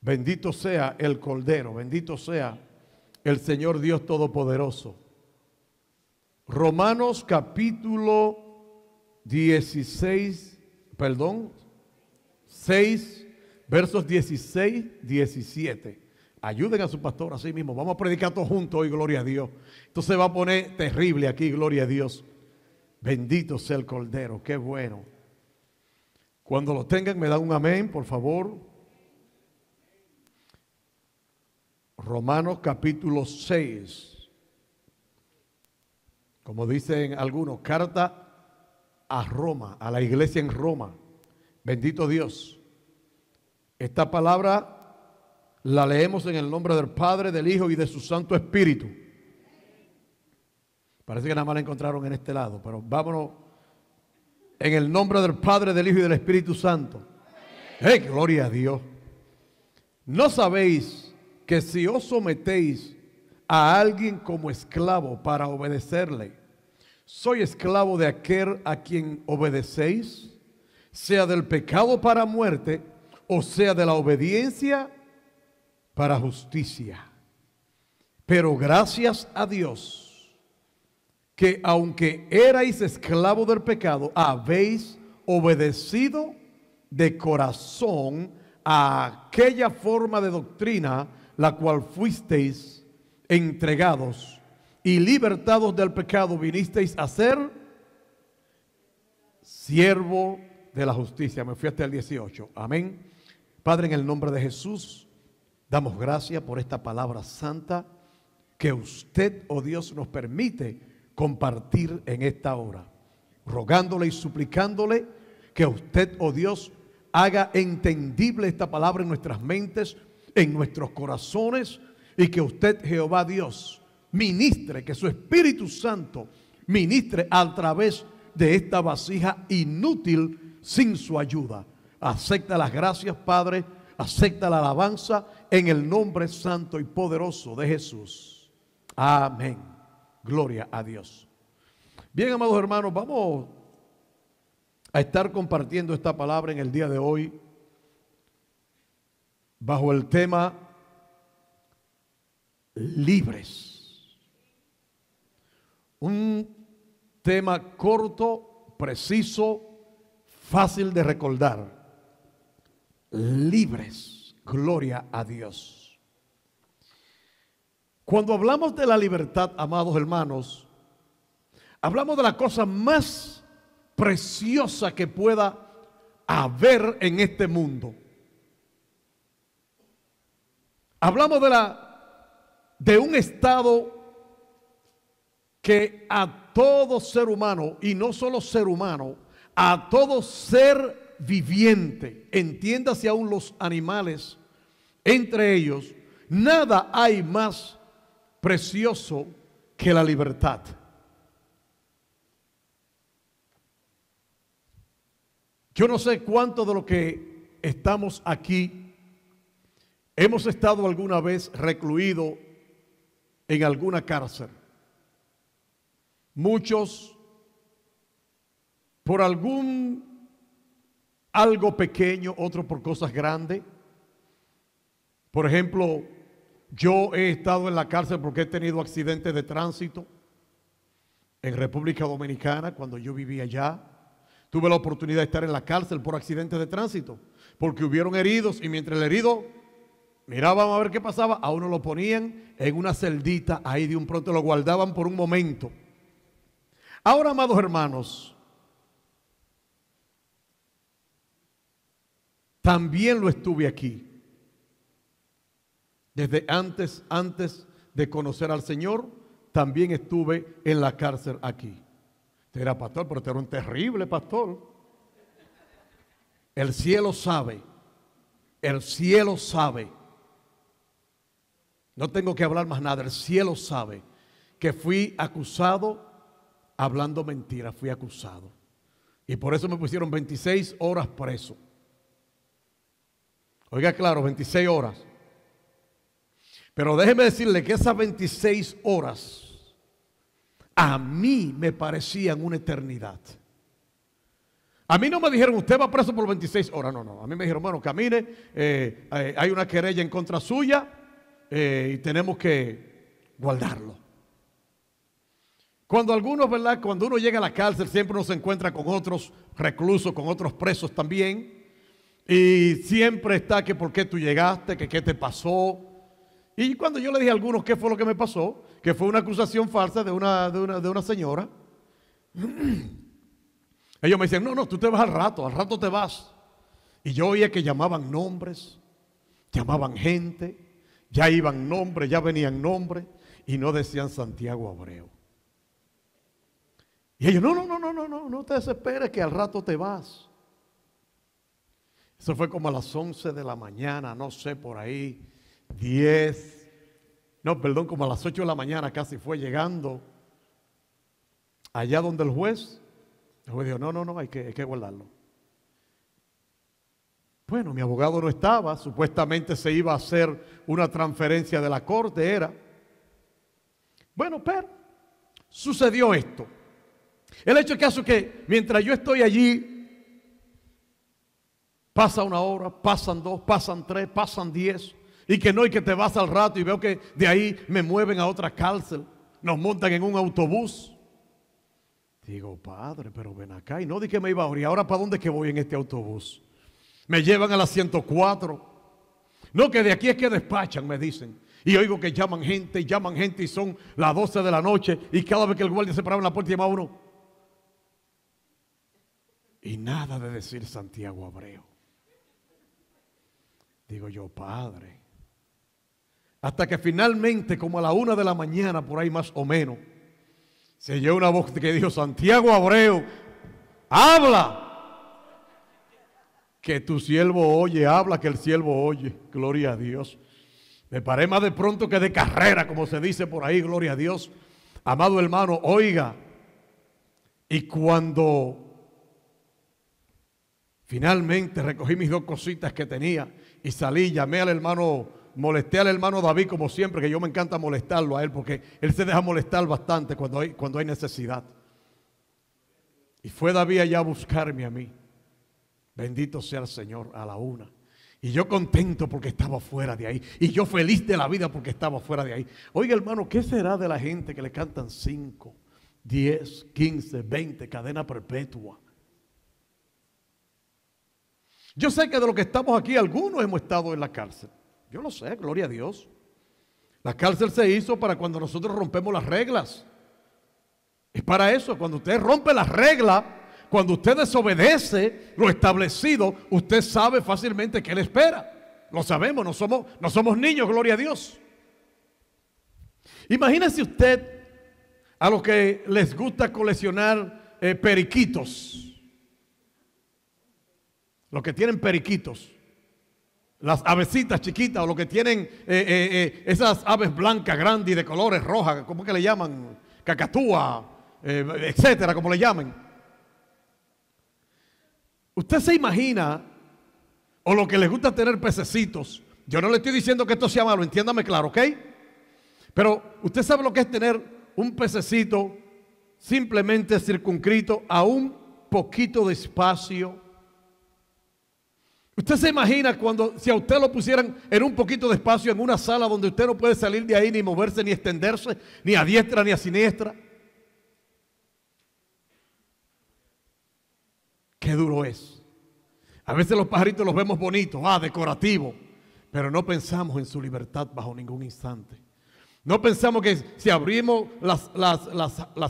Bendito sea el Cordero, bendito sea el Señor Dios Todopoderoso. Romanos capítulo 16, perdón, 6, versos 16, 17. Ayuden a su pastor así mismo. Vamos a predicar todos juntos hoy, gloria a Dios. Entonces va a poner terrible aquí, gloria a Dios. Bendito sea el Cordero, qué bueno. Cuando lo tengan, me dan un amén, por favor. Romanos capítulo 6, como dicen algunos, carta a Roma, a la iglesia en Roma. Bendito Dios. Esta palabra la leemos en el nombre del Padre, del Hijo y de su Santo Espíritu. Parece que nada más la encontraron en este lado, pero vámonos en el nombre del Padre, del Hijo y del Espíritu Santo. ¡Eh, gloria a Dios! No sabéis que si os sometéis a alguien como esclavo para obedecerle, soy esclavo de aquel a quien obedecéis, sea del pecado para muerte o sea de la obediencia para justicia. Pero gracias a Dios que aunque erais esclavo del pecado, habéis obedecido de corazón a aquella forma de doctrina la cual fuisteis entregados y libertados del pecado, vinisteis a ser siervo de la justicia. Me fui hasta el 18. Amén. Padre, en el nombre de Jesús, damos gracias por esta palabra santa que usted, oh Dios, nos permite compartir en esta hora. Rogándole y suplicándole que usted, oh Dios, haga entendible esta palabra en nuestras mentes en nuestros corazones y que usted, Jehová Dios, ministre, que su Espíritu Santo ministre a través de esta vasija inútil sin su ayuda. Acepta las gracias, Padre. Acepta la alabanza en el nombre santo y poderoso de Jesús. Amén. Gloria a Dios. Bien, amados hermanos, vamos a estar compartiendo esta palabra en el día de hoy bajo el tema libres. Un tema corto, preciso, fácil de recordar. Libres. Gloria a Dios. Cuando hablamos de la libertad, amados hermanos, hablamos de la cosa más preciosa que pueda haber en este mundo. Hablamos de, la, de un estado que a todo ser humano, y no solo ser humano, a todo ser viviente, entiéndase aún los animales, entre ellos, nada hay más precioso que la libertad. Yo no sé cuánto de lo que estamos aquí Hemos estado alguna vez recluido en alguna cárcel. Muchos por algún algo pequeño, otros por cosas grandes. Por ejemplo, yo he estado en la cárcel porque he tenido accidentes de tránsito en República Dominicana cuando yo vivía allá. Tuve la oportunidad de estar en la cárcel por accidentes de tránsito, porque hubieron heridos y mientras el herido mirábamos a ver qué pasaba, a uno lo ponían en una celdita, ahí de un pronto lo guardaban por un momento. Ahora, amados hermanos, también lo estuve aquí. Desde antes, antes de conocer al Señor, también estuve en la cárcel aquí. Usted era pastor, pero usted era un terrible pastor. El cielo sabe, el cielo sabe no tengo que hablar más nada. El cielo sabe que fui acusado hablando mentiras Fui acusado. Y por eso me pusieron 26 horas preso. Oiga, claro, 26 horas. Pero déjeme decirle que esas 26 horas a mí me parecían una eternidad. A mí no me dijeron, usted va preso por 26 horas. No, no. A mí me dijeron, bueno, camine, eh, eh, hay una querella en contra suya, eh, y tenemos que guardarlo. Cuando algunos, ¿verdad? Cuando uno llega a la cárcel siempre uno se encuentra con otros reclusos, con otros presos también. Y siempre está que por qué tú llegaste, que qué te pasó. Y cuando yo le dije a algunos qué fue lo que me pasó, que fue una acusación falsa de una, de una, de una señora, ellos me decían, no, no, tú te vas al rato, al rato te vas. Y yo oía que llamaban nombres, llamaban gente. Ya iban nombres, ya venían nombres y no decían Santiago Abreu. Y ellos, no, no, no, no, no, no, no te desesperes que al rato te vas. Eso fue como a las 11 de la mañana, no sé, por ahí, 10, no, perdón, como a las 8 de la mañana casi fue llegando allá donde el juez, el juez dijo, no, no, no, hay que, hay que guardarlo. Bueno, mi abogado no estaba, supuestamente se iba a hacer una transferencia de la corte, era. Bueno, pero sucedió esto. El hecho es que mientras yo estoy allí, pasa una hora, pasan dos, pasan tres, pasan diez, y que no, y que te vas al rato y veo que de ahí me mueven a otra cárcel, nos montan en un autobús. Digo, padre, pero ven acá, y no di que me iba a ahora para dónde que voy en este autobús. Me llevan a la 104. No, que de aquí es que despachan, me dicen. Y oigo que llaman gente, llaman gente y son las 12 de la noche. Y cada vez que el guardia se paraba en la puerta, llamaba uno. Y nada de decir Santiago Abreu. Digo yo, padre. Hasta que finalmente, como a la una de la mañana, por ahí más o menos, se oyó una voz que dijo, Santiago Abreu, habla que tu siervo oye, habla que el siervo oye. Gloria a Dios. Me paré más de pronto que de carrera, como se dice por ahí, gloria a Dios. Amado hermano, oiga. Y cuando finalmente recogí mis dos cositas que tenía y salí, llamé al hermano, molesté al hermano David como siempre, que yo me encanta molestarlo a él, porque él se deja molestar bastante cuando hay, cuando hay necesidad. Y fue David allá a buscarme a mí. Bendito sea el Señor a la una. Y yo contento porque estaba fuera de ahí. Y yo feliz de la vida porque estaba fuera de ahí. Oiga hermano, ¿qué será de la gente que le cantan 5, 10, 15, 20, cadena perpetua? Yo sé que de los que estamos aquí, algunos hemos estado en la cárcel. Yo lo sé, gloria a Dios. La cárcel se hizo para cuando nosotros rompemos las reglas. Es para eso, cuando usted rompe las reglas, cuando usted desobedece lo establecido, usted sabe fácilmente que le espera. Lo sabemos, no somos, no somos niños, gloria a Dios. Imagínese usted a los que les gusta coleccionar eh, periquitos. Los que tienen periquitos. Las avecitas chiquitas o los que tienen eh, eh, esas aves blancas, grandes y de colores rojas, ¿cómo que le llaman? Cacatúa, etcétera, como le llamen Usted se imagina, o lo que les gusta tener pececitos. Yo no le estoy diciendo que esto sea malo, entiéndame claro, ¿ok? Pero usted sabe lo que es tener un pececito simplemente circunscrito a un poquito de espacio. Usted se imagina cuando si a usted lo pusieran en un poquito de espacio en una sala donde usted no puede salir de ahí ni moverse ni extenderse ni a diestra ni a siniestra. duro es. A veces los pajaritos los vemos bonitos, ah, decorativos, pero no pensamos en su libertad bajo ningún instante. No pensamos que si abrimos las,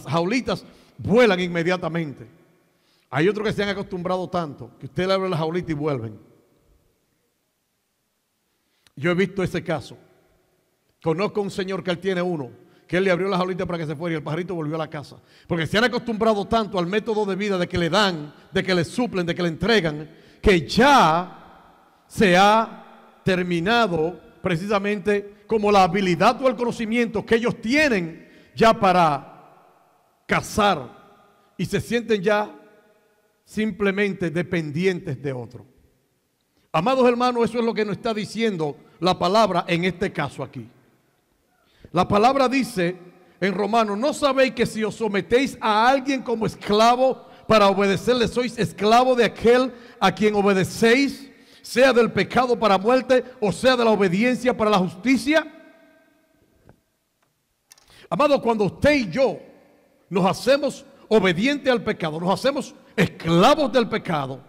jaulitas, vuelan inmediatamente. Hay otros que se han acostumbrado tanto, que usted le abre la jaulita y vuelven. Yo he visto ese caso. Conozco un señor que él tiene uno que él le abrió las jaulita para que se fuera y el pajarito volvió a la casa. Porque se han acostumbrado tanto al método de vida de que le dan, de que le suplen, de que le entregan, que ya se ha terminado precisamente como la habilidad o el conocimiento que ellos tienen ya para cazar y se sienten ya simplemente dependientes de otro. Amados hermanos, eso es lo que nos está diciendo la palabra en este caso aquí. La palabra dice en Romanos, no sabéis que si os sometéis a alguien como esclavo para obedecerle, sois esclavo de aquel a quien obedecéis, sea del pecado para muerte o sea de la obediencia para la justicia. Amado, cuando usted y yo nos hacemos obedientes al pecado, nos hacemos esclavos del pecado,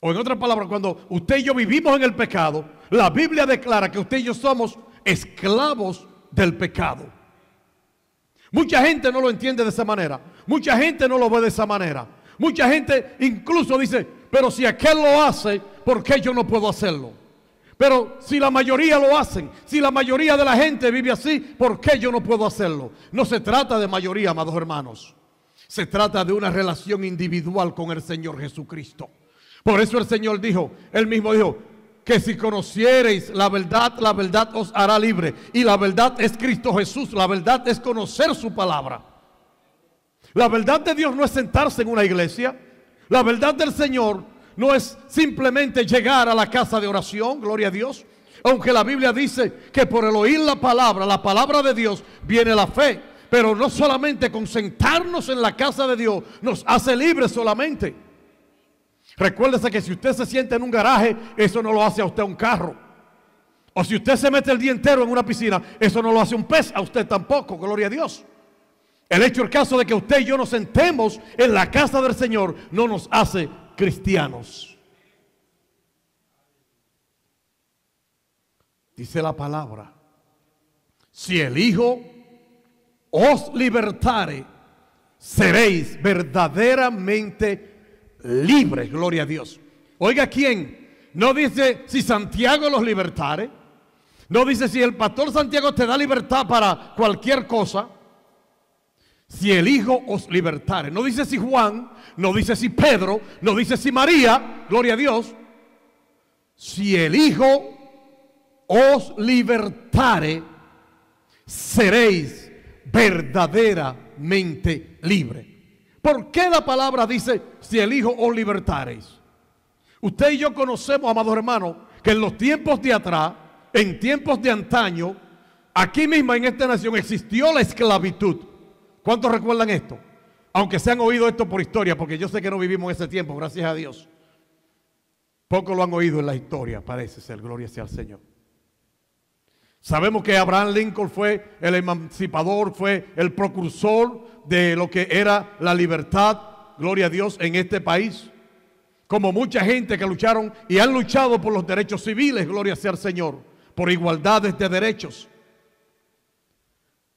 o en otras palabras, cuando usted y yo vivimos en el pecado, la Biblia declara que usted y yo somos esclavos del pecado. Mucha gente no lo entiende de esa manera. Mucha gente no lo ve de esa manera. Mucha gente incluso dice, pero si aquel lo hace, ¿por qué yo no puedo hacerlo? Pero si la mayoría lo hacen, si la mayoría de la gente vive así, ¿por qué yo no puedo hacerlo? No se trata de mayoría, amados hermanos. Se trata de una relación individual con el Señor Jesucristo. Por eso el Señor dijo, él mismo dijo, que si conociereis la verdad, la verdad os hará libre. Y la verdad es Cristo Jesús, la verdad es conocer su palabra. La verdad de Dios no es sentarse en una iglesia. La verdad del Señor no es simplemente llegar a la casa de oración, gloria a Dios. Aunque la Biblia dice que por el oír la palabra, la palabra de Dios, viene la fe. Pero no solamente con sentarnos en la casa de Dios nos hace libres solamente. Recuérdese que si usted se sienta en un garaje, eso no lo hace a usted un carro. O si usted se mete el día entero en una piscina, eso no lo hace un pez, a usted tampoco, gloria a Dios. El hecho, el caso de que usted y yo nos sentemos en la casa del Señor, no nos hace cristianos. Dice la palabra, si el Hijo os libertare, seréis verdaderamente libres, gloria a Dios. Oiga, ¿quién? No dice si Santiago los libertare. No dice si el pastor Santiago te da libertad para cualquier cosa. Si el Hijo os libertare. No dice si Juan, no dice si Pedro, no dice si María, gloria a Dios. Si el Hijo os libertare, seréis verdaderamente libres. ¿Por qué la palabra dice, si el Hijo os libertareis? Usted y yo conocemos, amados hermanos, que en los tiempos de atrás, en tiempos de antaño, aquí misma en esta nación existió la esclavitud. ¿Cuántos recuerdan esto? Aunque se han oído esto por historia, porque yo sé que no vivimos ese tiempo, gracias a Dios. Poco lo han oído en la historia, parece ser, gloria sea al Señor. Sabemos que Abraham Lincoln fue el emancipador, fue el procursor de lo que era la libertad, gloria a Dios, en este país. Como mucha gente que lucharon y han luchado por los derechos civiles, gloria sea al Señor, por igualdades de derechos.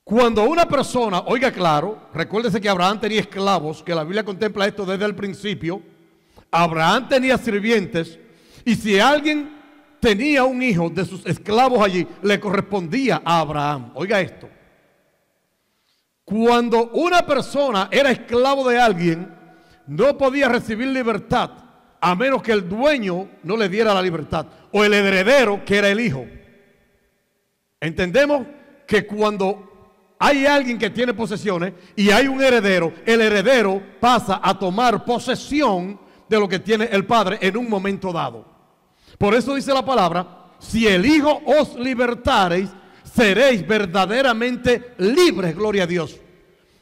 Cuando una persona, oiga claro, recuérdese que Abraham tenía esclavos, que la Biblia contempla esto desde el principio. Abraham tenía sirvientes, y si alguien tenía un hijo de sus esclavos allí, le correspondía a Abraham. Oiga esto. Cuando una persona era esclavo de alguien, no podía recibir libertad a menos que el dueño no le diera la libertad o el heredero que era el hijo. Entendemos que cuando hay alguien que tiene posesiones y hay un heredero, el heredero pasa a tomar posesión de lo que tiene el padre en un momento dado. Por eso dice la palabra, si el hijo os libertareis, seréis verdaderamente libres, gloria a Dios.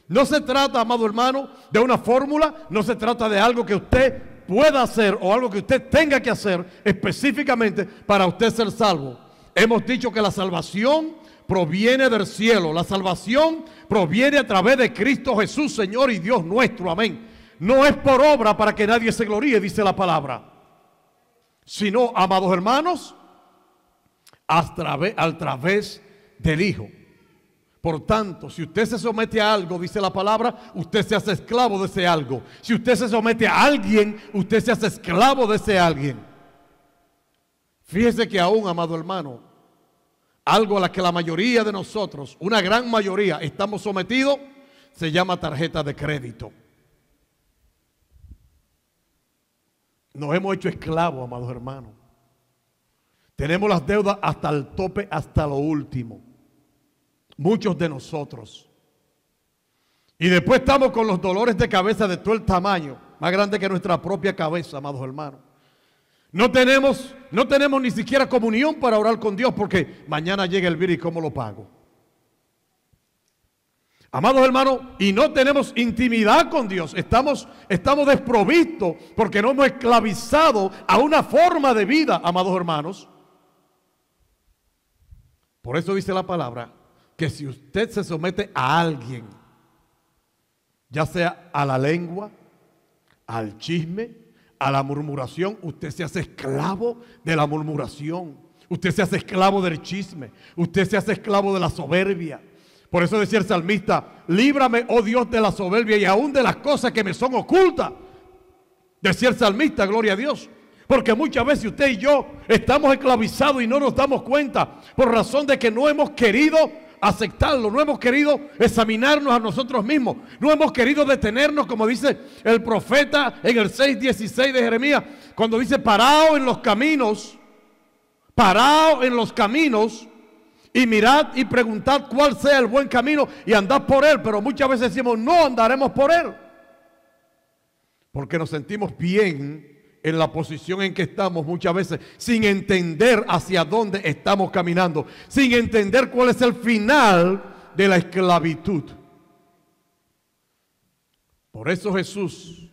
No se trata, amado hermano, de una fórmula, no se trata de algo que usted pueda hacer o algo que usted tenga que hacer específicamente para usted ser salvo. Hemos dicho que la salvación proviene del cielo, la salvación proviene a través de Cristo Jesús, Señor y Dios nuestro, amén. No es por obra para que nadie se gloríe, dice la palabra, sino, amados hermanos, a, través de... través del Hijo. Por tanto, si usted se somete a algo, dice la palabra, usted se hace esclavo de ese algo. Si usted se somete a alguien, usted se hace esclavo de ese alguien. Fíjese que aún, amado hermano, algo a la que la mayoría de nosotros, una gran mayoría, estamos sometidos, se llama tarjeta de crédito. Nos hemos hecho esclavos, amados hermanos. Tenemos las deudas hasta el tope, hasta lo último. Muchos de nosotros. Y después estamos con los dolores de cabeza de todo el tamaño, más grande que nuestra propia cabeza, amados hermanos. No tenemos, no tenemos ni siquiera comunión para orar con Dios porque mañana llega el virus y cómo lo pago. Amados hermanos, y no tenemos intimidad con Dios. Estamos, estamos desprovistos porque no hemos esclavizado a una forma de vida, amados hermanos. Por eso dice la palabra que si usted se somete a alguien, ya sea a la lengua, al chisme, a la murmuración, usted se hace esclavo de la murmuración, usted se hace esclavo del chisme, usted se hace esclavo de la soberbia. Por eso decía el salmista, líbrame, oh Dios, de la soberbia y aún de las cosas que me son ocultas. Decía el salmista, gloria a Dios. Porque muchas veces usted y yo estamos esclavizados y no nos damos cuenta por razón de que no hemos querido aceptarlo, no hemos querido examinarnos a nosotros mismos, no hemos querido detenernos, como dice el profeta en el 6.16 de Jeremías, cuando dice, parado en los caminos, parado en los caminos, y mirad y preguntad cuál sea el buen camino y andad por él, pero muchas veces decimos, no andaremos por él, porque nos sentimos bien en la posición en que estamos muchas veces, sin entender hacia dónde estamos caminando, sin entender cuál es el final de la esclavitud. Por eso Jesús,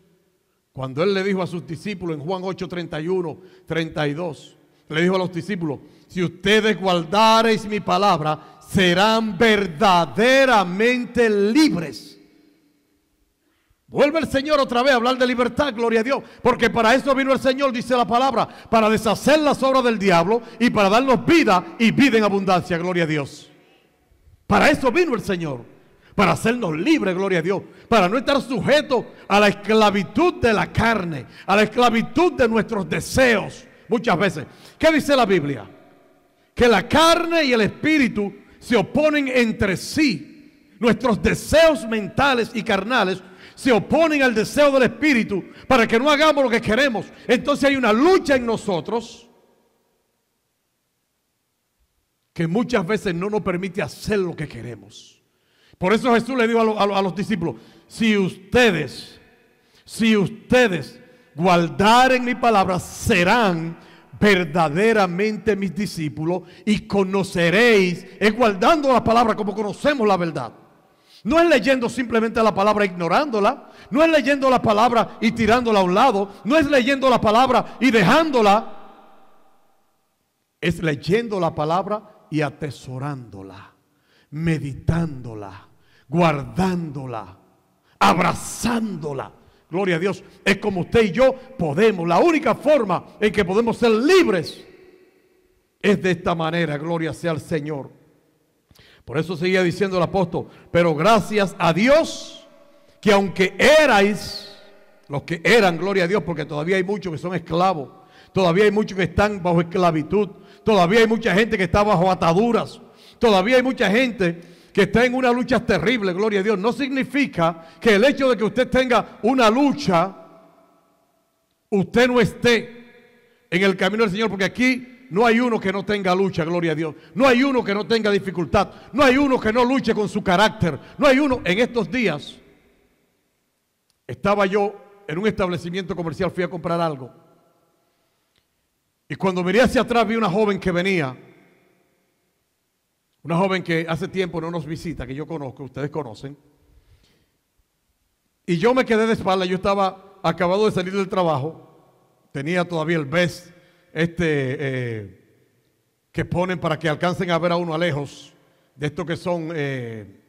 cuando él le dijo a sus discípulos en Juan 8, 31, 32, le dijo a los discípulos, si ustedes guardareis mi palabra, serán verdaderamente libres Vuelve el Señor otra vez a hablar de libertad, gloria a Dios. Porque para eso vino el Señor, dice la palabra, para deshacer las obras del diablo y para darnos vida y vida en abundancia, gloria a Dios. Para eso vino el Señor, para hacernos libres, gloria a Dios. Para no estar sujetos a la esclavitud de la carne, a la esclavitud de nuestros deseos, muchas veces. ¿Qué dice la Biblia? Que la carne y el espíritu se oponen entre sí. Nuestros deseos mentales y carnales se oponen al deseo del Espíritu para que no hagamos lo que queremos. Entonces hay una lucha en nosotros que muchas veces no nos permite hacer lo que queremos. Por eso Jesús le dijo a, los discípulos, si ustedes, si ustedes guardaren mi palabra, serán verdaderamente mis discípulos y conoceréis, es guardando la palabra como conocemos la verdad. No es leyendo simplemente la palabra ignorándola. No es leyendo la palabra y tirándola a un lado. No es leyendo la palabra y dejándola. Es leyendo la palabra y atesorándola, meditándola, guardándola, abrazándola. Gloria a Dios. Es como usted y yo podemos. La única forma en que podemos ser libres es de esta manera. Gloria sea al Señor. Por eso seguía diciendo el apóstol, pero gracias a Dios que aunque erais los que eran, gloria a Dios, porque todavía hay muchos que son esclavos, todavía hay muchos que están bajo esclavitud, todavía hay mucha gente que está bajo ataduras, todavía hay mucha gente que está en una lucha terrible, gloria a Dios. No significa que el hecho de que usted tenga una lucha, usted no esté en el camino del Señor, porque aquí no hay uno que no tenga lucha, gloria a Dios. No hay uno que no tenga dificultad. No hay uno que no luche con su carácter. No hay uno. En estos días estaba yo en un establecimiento comercial, fui a comprar algo. Y cuando miré hacia atrás vi una joven que venía. Una joven que hace tiempo no nos visita, que yo conozco, ustedes conocen. Y yo me quedé de espalda, yo estaba acabado de salir del trabajo, tenía todavía el vestido este, eh, que ponen para que alcancen a ver a uno a lejos, de estos que son eh,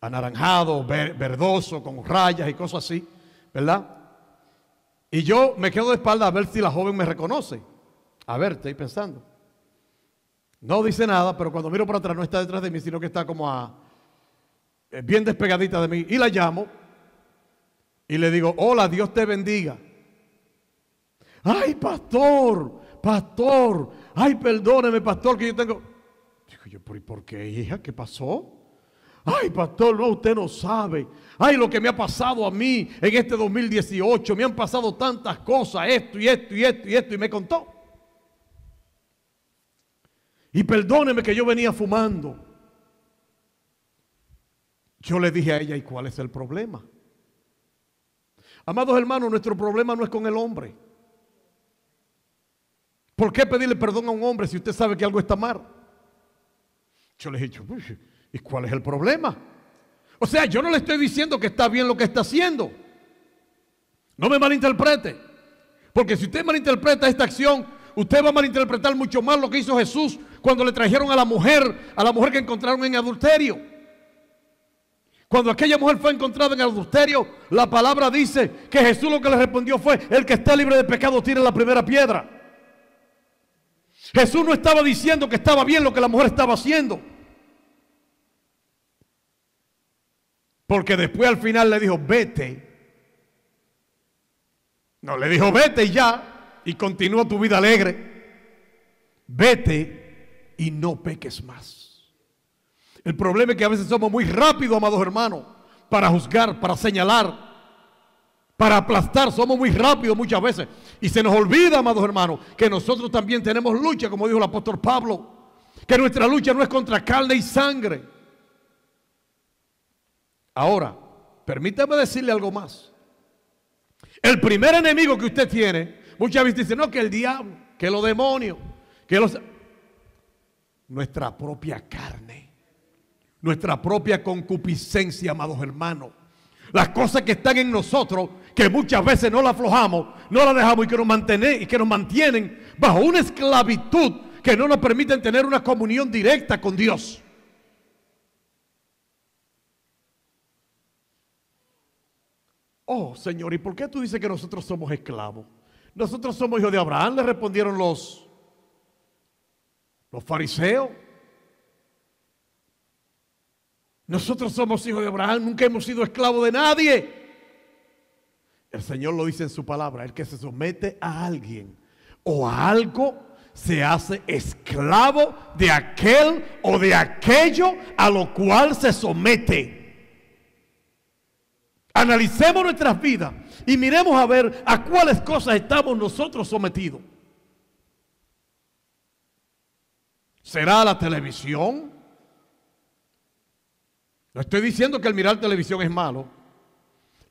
anaranjados, verdosos, con rayas y cosas así, ¿verdad? Y yo me quedo de espalda a ver si la joven me reconoce. A ver, estoy pensando. No dice nada, pero cuando miro para atrás no está detrás de mí, sino que está como a, eh, bien despegadita de mí. Y la llamo y le digo, hola, Dios te bendiga ay pastor, pastor, ay perdóneme pastor que yo tengo. Dijo yo, ¿por, ¿por qué hija? ¿Qué pasó? Ay, pastor, no, usted no sabe. Ay, lo que me ha pasado a mí en este 2018. Me han pasado tantas cosas, esto y esto y esto y esto. Y me contó. Y perdóneme que yo venía fumando. Yo le dije a ella, ¿y cuál es el problema? Amados hermanos, nuestro problema no es con el hombre. ¿Por qué pedirle perdón a un hombre si usted sabe que algo está mal? Yo le he dicho, ¿y cuál es el problema? O sea, yo no le estoy diciendo que está bien lo que está haciendo. No me malinterprete. Porque si usted malinterpreta esta acción, usted va a malinterpretar mucho más lo que hizo Jesús cuando le trajeron a la mujer, a la mujer que encontraron en adulterio. Cuando aquella mujer fue encontrada en adulterio, la palabra dice que Jesús lo que le respondió fue, el que está libre de pecado tiene la primera piedra. Jesús no estaba diciendo que estaba bien lo que la mujer estaba haciendo. Porque después al final le dijo, vete. No, le dijo, vete ya y continúa tu vida alegre. Vete y no peques más. El problema es que a veces somos muy rápidos, amados hermanos, para juzgar, para señalar, para aplastar. Somos muy rápidos muchas veces. Y se nos olvida, amados hermanos, que nosotros también tenemos lucha, como dijo el apóstol Pablo. Que nuestra lucha no es contra carne y sangre. Ahora, permítame decirle algo más. El primer enemigo que usted tiene, muchas veces dice no, que el diablo, que los demonios, que los... Nuestra propia carne, nuestra propia concupiscencia, amados hermanos. Las cosas que están en nosotros que muchas veces no la aflojamos, no la dejamos y que nos, mantener, y que nos mantienen bajo una esclavitud que no nos permiten tener una comunión directa con Dios. Oh, Señor, ¿y por qué tú dices que nosotros somos esclavos? Nosotros somos hijos de Abraham, le respondieron los, los fariseos. Nosotros somos hijos de Abraham, nunca hemos sido esclavos de nadie. El Señor lo dice en su palabra, el que se somete a alguien o a algo se hace esclavo de aquel o de aquello a lo cual se somete. Analicemos nuestras vidas y miremos a ver a cuáles cosas estamos nosotros sometidos. ¿Será la televisión? No estoy diciendo que el mirar televisión es malo.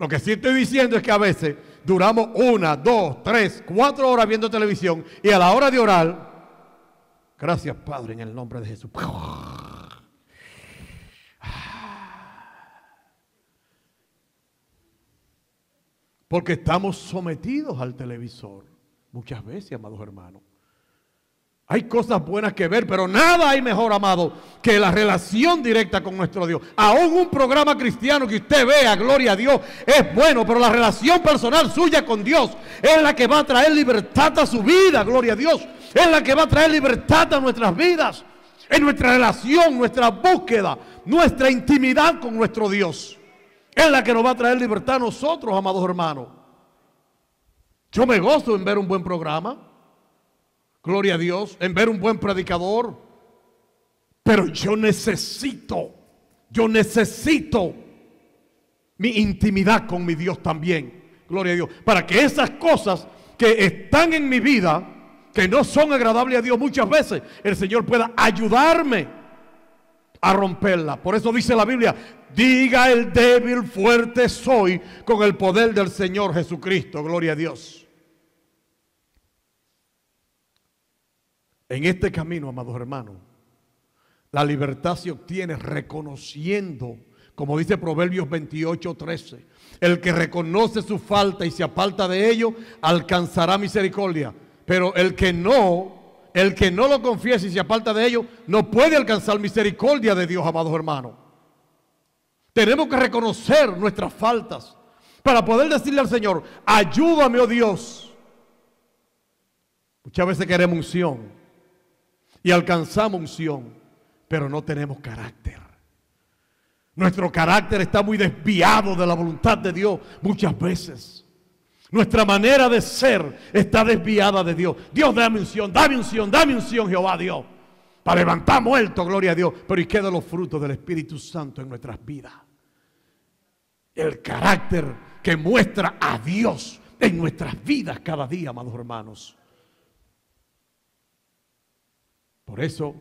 Lo que sí estoy diciendo es que a veces duramos una, dos, tres, cuatro horas viendo televisión y a la hora de orar, gracias Padre en el nombre de Jesús. Porque estamos sometidos al televisor muchas veces, amados hermanos. Hay cosas buenas que ver, pero nada hay mejor, amado, que la relación directa con nuestro Dios. Aún un programa cristiano que usted vea, gloria a Dios, es bueno, pero la relación personal suya con Dios es la que va a traer libertad a su vida, gloria a Dios. Es la que va a traer libertad a nuestras vidas, en nuestra relación, nuestra búsqueda, nuestra intimidad con nuestro Dios. Es la que nos va a traer libertad a nosotros, amados hermanos. Yo me gozo en ver un buen programa. Gloria a Dios, en ver un buen predicador. Pero yo necesito, yo necesito mi intimidad con mi Dios también. Gloria a Dios. Para que esas cosas que están en mi vida, que no son agradables a Dios muchas veces, el Señor pueda ayudarme a romperla. Por eso dice la Biblia, diga el débil, fuerte soy con el poder del Señor Jesucristo. Gloria a Dios. En este camino, amados hermanos, la libertad se obtiene reconociendo, como dice Proverbios 28, 13, el que reconoce su falta y se aparta de ello, alcanzará misericordia. Pero el que no, el que no lo confiesa y se aparta de ello, no puede alcanzar misericordia de Dios, amados hermanos. Tenemos que reconocer nuestras faltas para poder decirle al Señor, ayúdame, oh Dios. Muchas veces queremos unción y alcanzamos unción, pero no tenemos carácter. Nuestro carácter está muy desviado de la voluntad de Dios muchas veces. Nuestra manera de ser está desviada de Dios. Dios, dame unción, dame unción, dame unción, Jehová Dios. Para levantar muerto, gloria a Dios. Pero ¿y qué los frutos del Espíritu Santo en nuestras vidas? El carácter que muestra a Dios en nuestras vidas cada día, amados hermanos. Por eso,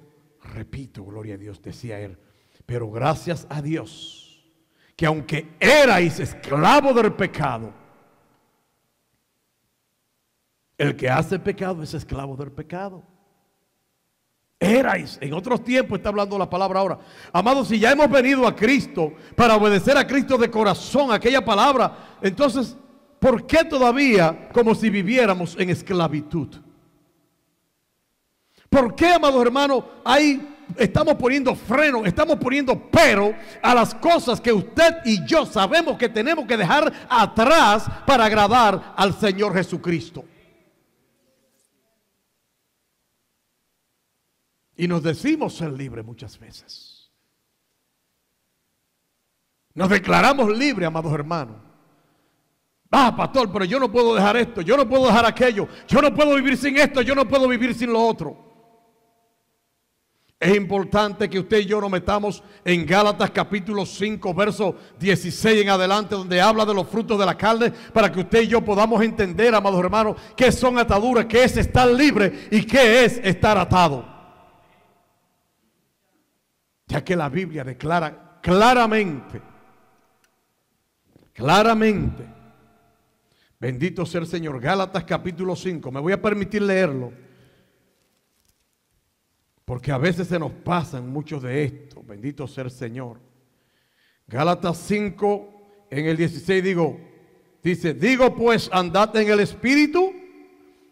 repito, gloria a Dios, decía él, pero gracias a Dios, que aunque erais esclavo del pecado, el que hace pecado es esclavo del pecado. Erais, en otros tiempos está hablando la palabra ahora. Amados, si ya hemos venido a Cristo para obedecer a Cristo de corazón, aquella palabra, entonces, ¿por qué todavía como si viviéramos en esclavitud? ¿Por qué, amados hermanos, ahí estamos poniendo freno, estamos poniendo pero a las cosas que usted y yo sabemos que tenemos que dejar atrás para agradar al Señor Jesucristo? Y nos decimos ser libres muchas veces. Nos declaramos libres, amados hermanos. Ah, pastor, pero yo no puedo dejar esto, yo no puedo dejar aquello, yo no puedo vivir sin esto, yo no puedo vivir sin lo otro. Es importante que usted y yo nos metamos en Gálatas capítulo 5, verso 16 en adelante, donde habla de los frutos de la carne, para que usted y yo podamos entender, amados hermanos, qué son ataduras, qué es estar libre y qué es estar atado. Ya que la Biblia declara claramente, claramente, bendito sea el Señor, Gálatas capítulo 5, me voy a permitir leerlo porque a veces se nos pasan muchos de estos. Bendito sea el Señor. Gálatas 5, en el 16 digo, dice, digo pues, andad en el Espíritu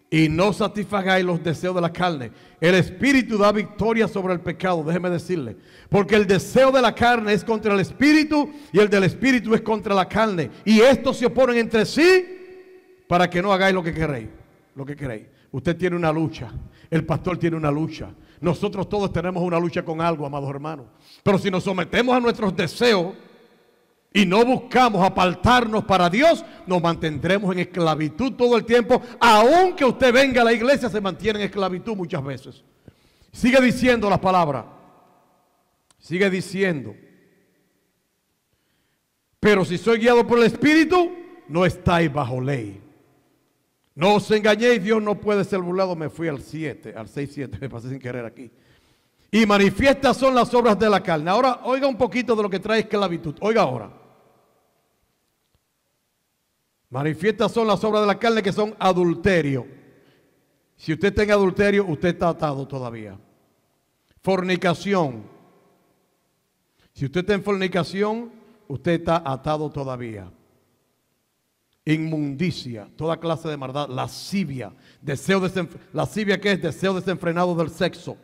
y no satisfagáis los deseos de la carne. El Espíritu da victoria sobre el pecado, déjeme decirle. Porque el deseo de la carne es contra el Espíritu y el del Espíritu es contra la carne. Y estos se oponen entre sí para que no hagáis lo que queréis. Lo que queréis. Usted tiene una lucha. El pastor tiene una lucha. Nosotros todos tenemos una lucha con algo, amados hermanos. Pero si nos sometemos a nuestros deseos y no buscamos apartarnos para Dios, nos mantendremos en esclavitud todo el tiempo. Aunque usted venga a la iglesia, se mantiene en esclavitud muchas veces. Sigue diciendo la palabra. Sigue diciendo. Pero si soy guiado por el Espíritu, no estáis bajo ley. No os engañéis, Dios no puede ser burlado. Me fui al 7, al 6-7, me pasé sin querer aquí. Y manifiestas son las obras de la carne. Ahora, oiga un poquito de lo que trae esclavitud. Oiga ahora. Manifiestas son las obras de la carne que son adulterio. Si usted está en adulterio, usted está atado todavía. Fornicación. Si usted está en fornicación, usted está atado todavía inmundicia, toda clase de maldad, lascivia, deseo desenfrenado. Lascivia que es deseo desenfrenado del sexo.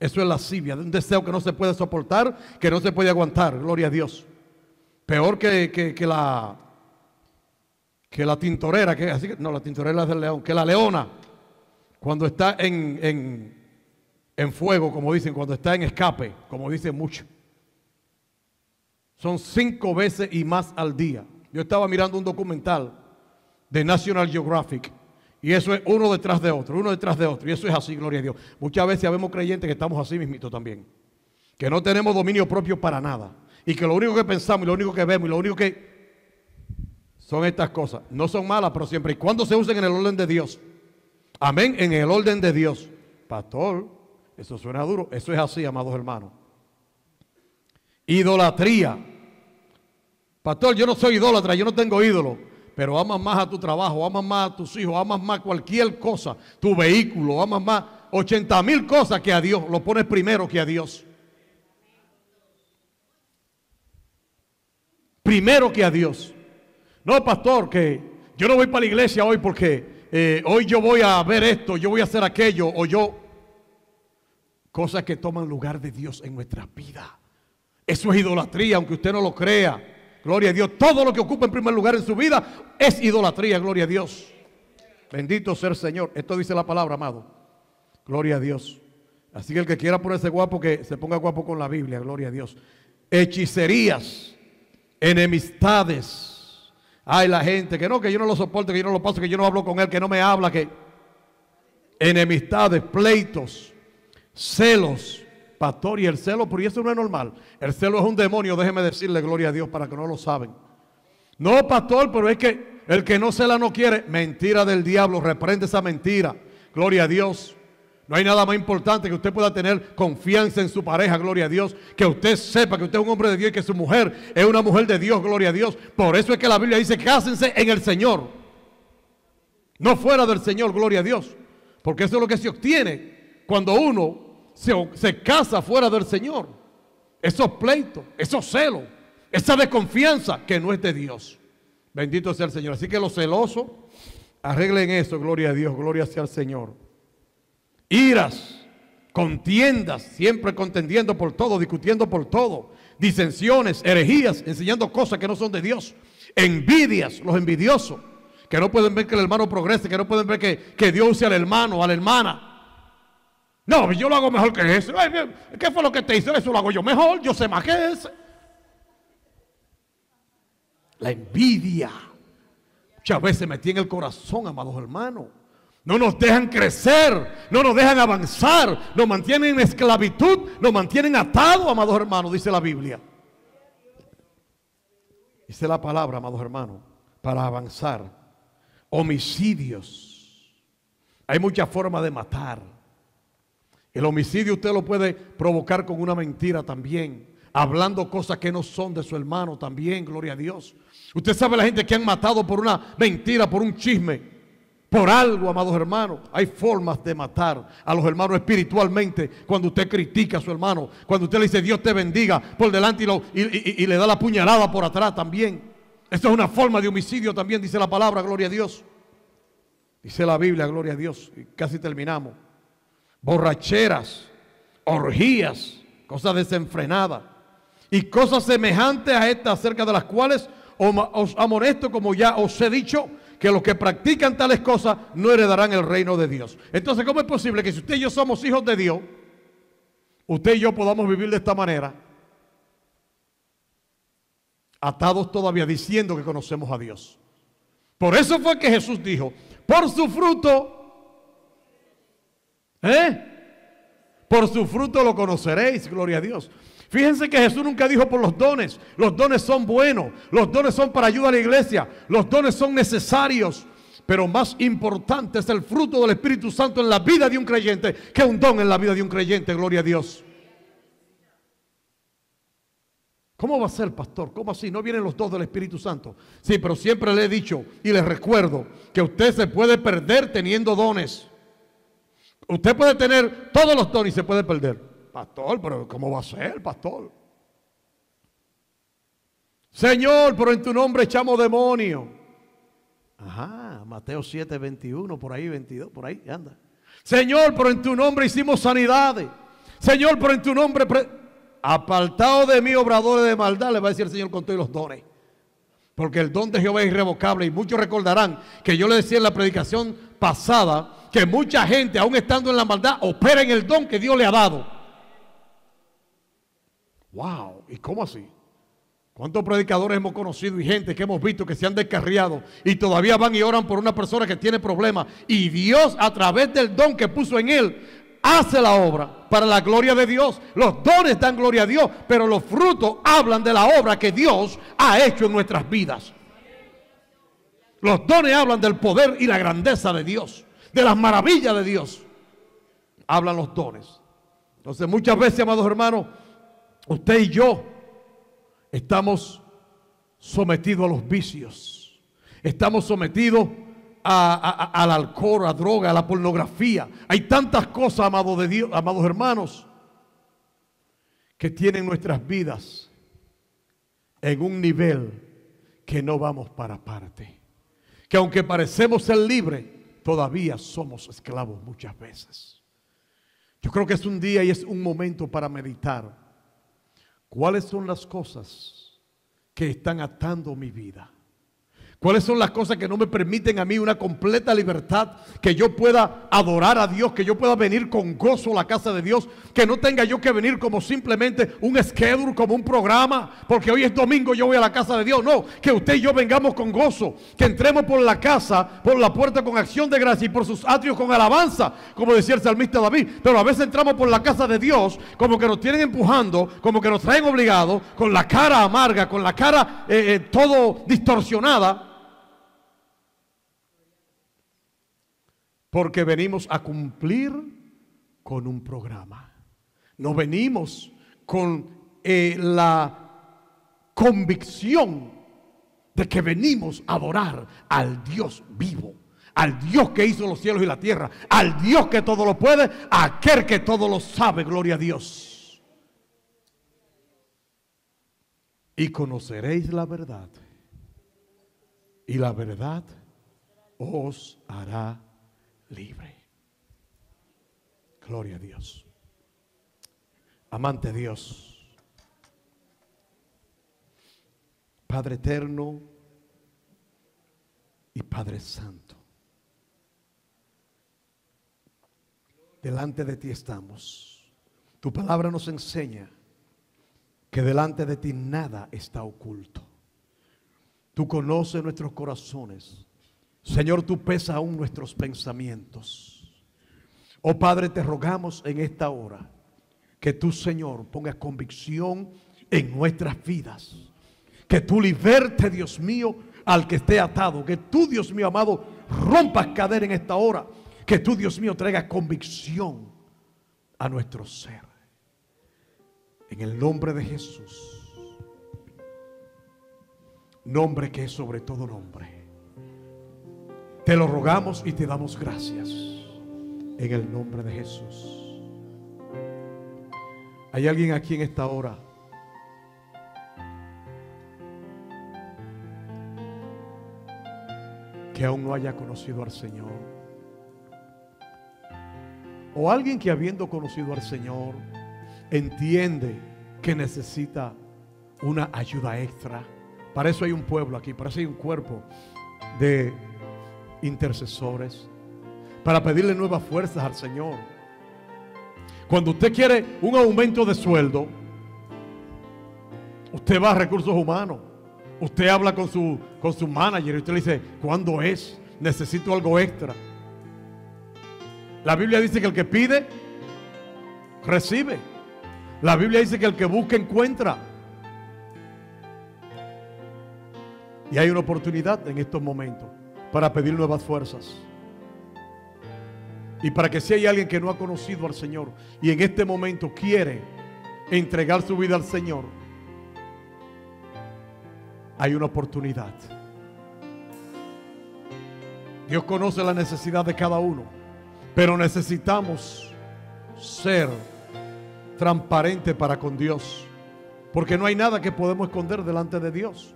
Eso es lascivia, un deseo que no se puede soportar, que no se puede aguantar, gloria a Dios. Peor que, la que la tintorera, que así no, la tintorera del león, que la leona, cuando está en, en, en fuego, como dicen, cuando está en escape, como dicen muchos. Son cinco veces y más al día. Yo estaba mirando un documental de National Geographic. Y eso es uno detrás de otro, uno detrás de otro. Y eso es así, gloria a Dios. Muchas veces vemos creyentes que estamos así mismito también. Que no tenemos dominio propio para nada. Y que lo único que pensamos y lo único que vemos y lo único que... Son estas cosas. No son malas, pero siempre y cuando se usen en el orden de Dios. Amén, en el orden de Dios. Pastor, eso suena duro. Eso es así, amados hermanos. Idolatría Pastor, yo no soy idólatra, yo no tengo ídolo, pero amas más a tu trabajo, amas más a tus hijos, amas más cualquier cosa, tu vehículo, amas más 80 mil cosas que a Dios, lo pones primero que a Dios. Primero que a Dios. No, pastor, que yo no voy para la iglesia hoy porque eh, hoy yo voy a ver esto, yo voy a hacer aquello, o yo... Cosas que toman lugar de Dios en nuestra vida. Eso es idolatría, aunque usted no lo crea. Gloria a Dios. Todo lo que ocupa en primer lugar en su vida es idolatría. Gloria a Dios. Bendito sea el Señor. Esto dice la palabra, amado. Gloria a Dios. Así que el que quiera ponerse guapo, que se ponga guapo con la Biblia. Gloria a Dios. Hechicerías, enemistades. Hay la gente que no, que yo no lo soporto, que yo no lo paso, que yo no hablo con él, que no me habla, que enemistades, pleitos, celos, pastor, y el celo, pero eso no es normal. El celo es un demonio, déjeme decirle gloria a Dios para que no lo saben. No, pastor, pero es que el que no se la no quiere. Mentira del diablo, reprende esa mentira. Gloria a Dios. No hay nada más importante que usted pueda tener confianza en su pareja, gloria a Dios. Que usted sepa que usted es un hombre de Dios y que su mujer es una mujer de Dios, gloria a Dios. Por eso es que la Biblia dice, cásense en el Señor. No fuera del Señor, gloria a Dios. Porque eso es lo que se obtiene cuando uno se, casa fuera del Señor. Esos pleitos, esos celos, esa desconfianza que no es de Dios. Bendito sea el Señor. Así que los celosos, arreglen eso, gloria a Dios, gloria sea el Señor. Iras, contiendas, siempre contendiendo por todo, discutiendo por todo. Disensiones, herejías, enseñando cosas que no son de Dios. Envidias, los envidiosos, que no pueden ver que el hermano progrese, que no pueden ver que, que Dios use al hermano, a la hermana no, yo lo hago mejor que ese. ¿Qué fue lo que te hice? Eso lo hago yo mejor, yo sé más que ese. La envidia. Muchas veces metí en el corazón, amados hermanos. No nos dejan crecer, no nos dejan avanzar, nos mantienen en esclavitud, nos mantienen atados, amados hermanos, dice la Biblia. Dice la palabra, amados hermanos, para avanzar. Homicidios. Hay muchas formas de matar. El homicidio usted lo puede provocar con una mentira también, hablando cosas que no son de su hermano también, gloria a Dios. Usted sabe la gente que han matado por una mentira, por un chisme, por algo, amados hermanos. Hay formas de matar a los hermanos espiritualmente cuando usted critica a su hermano, cuando usted le dice Dios te bendiga por delante y, y, le da la puñalada por atrás también. Esa es una forma de homicidio también, dice la palabra, gloria a Dios. Dice la Biblia, gloria a Dios. Y casi terminamos borracheras, orgías, cosas desenfrenadas y cosas semejantes a estas acerca de las cuales os amonesto como ya os he dicho que los que practican tales cosas no heredarán el reino de Dios. Entonces, ¿cómo es posible que si usted y yo somos hijos de Dios, usted y yo podamos vivir de esta manera? Atados todavía diciendo que conocemos a Dios. Por eso fue que Jesús dijo, por su fruto ¿Eh? Por su fruto lo conoceréis, gloria a Dios. Fíjense que Jesús nunca dijo por los dones. Los dones son buenos, los dones son para ayuda a la iglesia, los dones son necesarios. Pero más importante es el fruto del Espíritu Santo en la vida de un creyente que un don en la vida de un creyente, gloria a Dios. ¿Cómo va a ser, pastor? ¿Cómo así? No vienen los dos del Espíritu Santo. Sí, pero siempre le he dicho y le recuerdo que usted se puede perder teniendo dones. Usted puede tener todos los dones y se puede perder. Pastor, pero ¿cómo va a ser, pastor? Señor, pero en tu nombre echamos demonio. Ajá, Mateo 7, 21, por ahí 22, por ahí, anda. Señor, pero en tu nombre hicimos sanidades. Señor, pero en tu nombre... Apartado de mí, obradores de maldad, le va a decir el Señor con todos los dones. Porque el don de Jehová es irrevocable. Y muchos recordarán que yo le decía en la predicación pasada que mucha gente, aún estando en la maldad, opera en el don que Dios le ha dado. Wow, ¿y cómo así? ¿Cuántos predicadores hemos conocido y gente que hemos visto que se han descarriado y todavía van y oran por una persona que tiene problemas? Y Dios a través del don que puso en él hace la obra para la gloria de Dios. Los dones dan gloria a Dios, pero los frutos hablan de la obra que Dios ha hecho en nuestras vidas. Los dones hablan del poder y la grandeza de Dios de las maravillas de Dios. Hablan los dones. Entonces muchas veces, amados hermanos, usted y yo estamos sometidos a los vicios. Estamos sometidos al alcohol, a droga, a la pornografía. Hay tantas cosas, amados, de Dios, amados hermanos, que tienen nuestras vidas en un nivel que no vamos para parte. Que aunque parecemos ser libres, todavía somos esclavos muchas veces. Yo creo que es un día y es un momento para meditar. ¿Cuáles son las cosas que están atando mi vida? ¿Cuáles son las cosas que no me permiten a mí una completa libertad? Que yo pueda adorar a Dios, que yo pueda venir con gozo a la casa de Dios, que no tenga yo que venir como simplemente un schedule, como un programa, porque hoy es domingo, yo voy a la casa de Dios. No, que usted y yo vengamos con gozo, que entremos por la casa, por la puerta con acción de gracia y por sus atrios con alabanza, como decía el salmista David. Pero a veces entramos por la casa de Dios como que nos tienen empujando, como que nos traen obligados, con la cara amarga, con la cara eh, eh, todo distorsionada Porque venimos a cumplir con un programa. No venimos con eh, la convicción de que venimos a adorar al Dios vivo, al Dios que hizo los cielos y la tierra, al Dios que todo lo puede, aquel que todo lo sabe, gloria a Dios. Y conoceréis la verdad. Y la verdad os hará libre. Gloria a Dios. Amante Dios. Padre eterno y Padre Santo. Delante de ti estamos. Tu palabra nos enseña que delante de ti nada está oculto. Tú conoces nuestros corazones. Señor, tú pesas aún nuestros pensamientos. Oh Padre, te rogamos en esta hora que tú, Señor, pongas convicción en nuestras vidas. Que tú liberte, Dios mío, al que esté atado. Que tú, Dios mío amado, rompas cadera en esta hora. Que tú, Dios mío, traigas convicción a nuestro ser. En el nombre de Jesús. Nombre que es sobre todo nombre te lo rogamos y te damos gracias en el nombre de Jesús. ¿Hay alguien aquí en esta hora? que aún no haya conocido al Señor. O alguien que habiendo conocido al Señor entiende que necesita una ayuda extra. Para eso hay un pueblo aquí, para eso hay un cuerpo de intercesores, para pedirle nuevas fuerzas al Señor. Cuando usted quiere un aumento de sueldo, usted va a recursos humanos, usted habla con su, con su manager y usted le dice, ¿cuándo es? Necesito algo extra. La Biblia dice que el que pide, recibe. La Biblia dice que el que busca, encuentra. Y hay una oportunidad en estos momentos para pedir nuevas fuerzas. Y para que si hay alguien que no ha conocido al Señor y en este momento quiere entregar su vida al Señor, hay una oportunidad. Dios conoce la necesidad de cada uno, pero necesitamos ser transparente para con Dios, porque no hay nada que podemos esconder delante de Dios.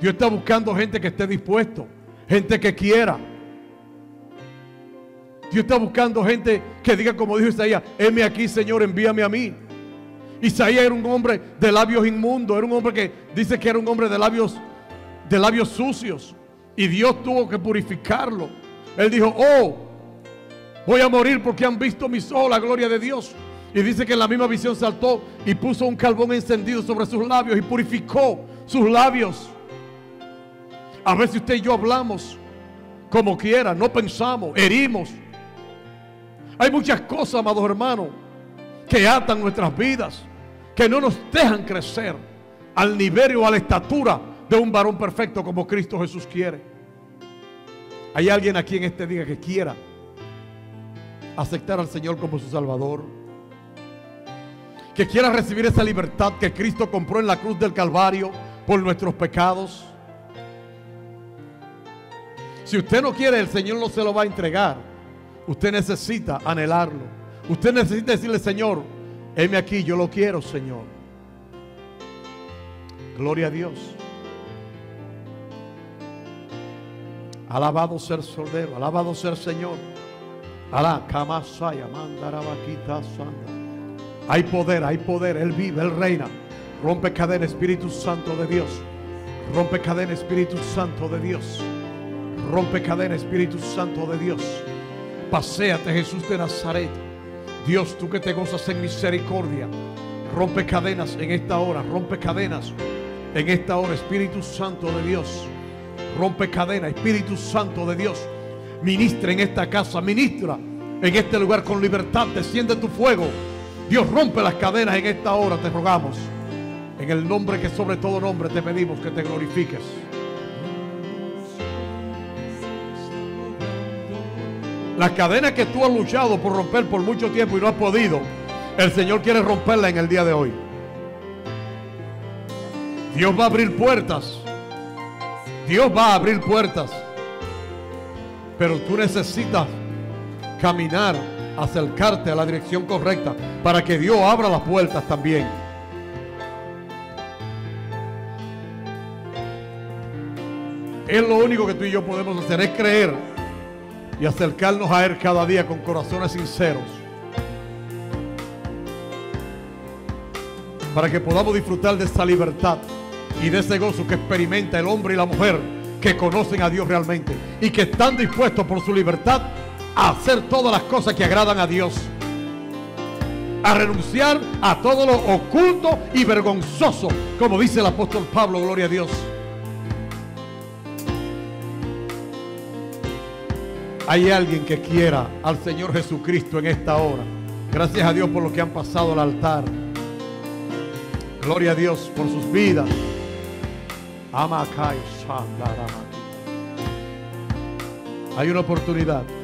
Dios está buscando gente que esté dispuesto gente que quiera. Dios está buscando gente que diga como dijo Isaías, heme aquí Señor, envíame a mí. Isaías era un hombre de labios inmundos, era un hombre que dice que era un hombre de labios, de labios sucios. Y Dios tuvo que purificarlo. Él dijo, oh, voy a morir porque han visto mis ojos la gloria de Dios. Y dice que en la misma visión saltó y puso un carbón encendido sobre sus labios y purificó sus labios. A veces usted y yo hablamos como quiera, no pensamos, herimos. Hay muchas cosas, amados hermanos, que atan nuestras vidas, que no nos dejan crecer al nivel o a la estatura de un varón perfecto como Cristo Jesús quiere. Hay alguien aquí en este día que quiera aceptar al Señor como su Salvador. Que quiera recibir esa libertad que Cristo compró en la cruz del Calvario por nuestros pecados. Si usted no quiere, el Señor no se lo va a entregar. Usted necesita anhelarlo. Usted necesita decirle, Señor, heme aquí, yo lo quiero, Señor. Gloria a Dios. Alabado ser Sordero, alabado ser Señor. Hay poder, hay poder. Él vive, Él reina. Rompe cadena, Espíritu Santo de Dios. Rompe cadena, Espíritu Santo de Dios. Rompe cadenas, Espíritu Santo de Dios. Paseate, Jesús de Nazaret. Dios, tú que te gozas en misericordia. Rompe cadenas en esta hora. Rompe cadenas en esta hora, Espíritu Santo de Dios. Rompe cadena, Espíritu Santo de Dios. Ministra en esta casa, ministra en este lugar con libertad. Desciende tu fuego. Dios rompe las cadenas en esta hora, te rogamos. En el nombre que sobre todo nombre te pedimos que te glorifiques. La cadena que tú has luchado por romper por mucho tiempo y no has podido, el Señor quiere romperla en el día de hoy. Dios va a abrir puertas. Dios va a abrir puertas. Pero tú necesitas caminar, acercarte a la dirección correcta para que Dios abra las puertas también. Es lo único que tú y yo podemos hacer, es creer y acercarnos a Él cada día con corazones sinceros. Para que podamos disfrutar de esa libertad y de ese gozo que experimenta el hombre y la mujer que conocen a Dios realmente y que están dispuestos por su libertad a hacer todas las cosas que agradan a Dios. A renunciar a todo lo oculto y vergonzoso, como dice el apóstol Pablo, gloria a Dios. Hay alguien que quiera al Señor Jesucristo en esta hora. Gracias a Dios por lo que han pasado al altar. Gloria a Dios por sus vidas. Hay una oportunidad.